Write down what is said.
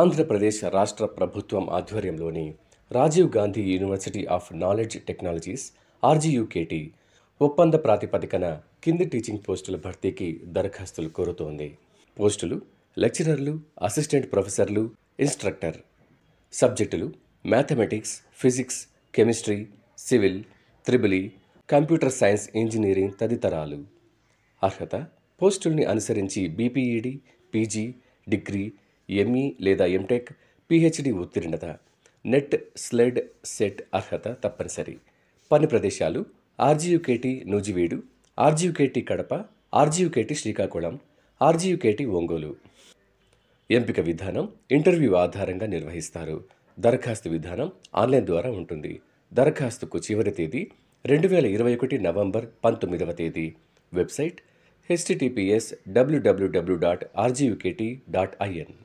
ఆంధ్రప్రదేశ్ రాష్ట్ర ప్రభుత్వం ఆధ్వర్యంలోని Rajiv Gandhi university of knowledge technologies RGUKT ఒప్పంద ప్రాతిపదికన కింది టీచింగ్ పోస్టుల భర్తీకి దరఖాస్తులు కోరుతోంది పోస్టులు లెక్చరర్లు అసిస్టెంట్ ప్రొఫెసర్లు ఇన్స్ట్రక్టర్ సబ్జెక్టులు mathematics physics chemistry civil triple E computer science engineering తదితరాలు అర్హత పోస్టుల్ని అనుసరించి BPEd PG degree ME e లేదా ఎంటెక్ పిహెచ్డి ఉత్తీర్ణత నెట్ స్లెడ్ సెట్ అర్హత తప్పనిసరి పని ప్రదేశాలు ఆర్జీయుకేటి నూజివీడు ఆర్జీయుకేటి కడప ఆర్జీయుకేటి శ్రీకాకుళం ఆర్జీయుకేటి ఒంగోలు ఎంపిక విధానం ఇంటర్వ్యూ ఆధారంగా నిర్వహిస్తారు దరఖాస్తు విధానం ఆన్లైన్ ద్వారా ఉంటుంది దరఖాస్తుకు చివరి తేదీ రెండు వేల ఇరవై ఒకటి నవంబర్ పంతొమ్మిదవ తేదీ వెబ్సైట్ హెచ్టిటిపిఎస్ డబ్ల్యూడబ్ల్యూడబ్ల్యూ డాట్ ఆర్జీయుకేటీ డాట్ ఐఎన్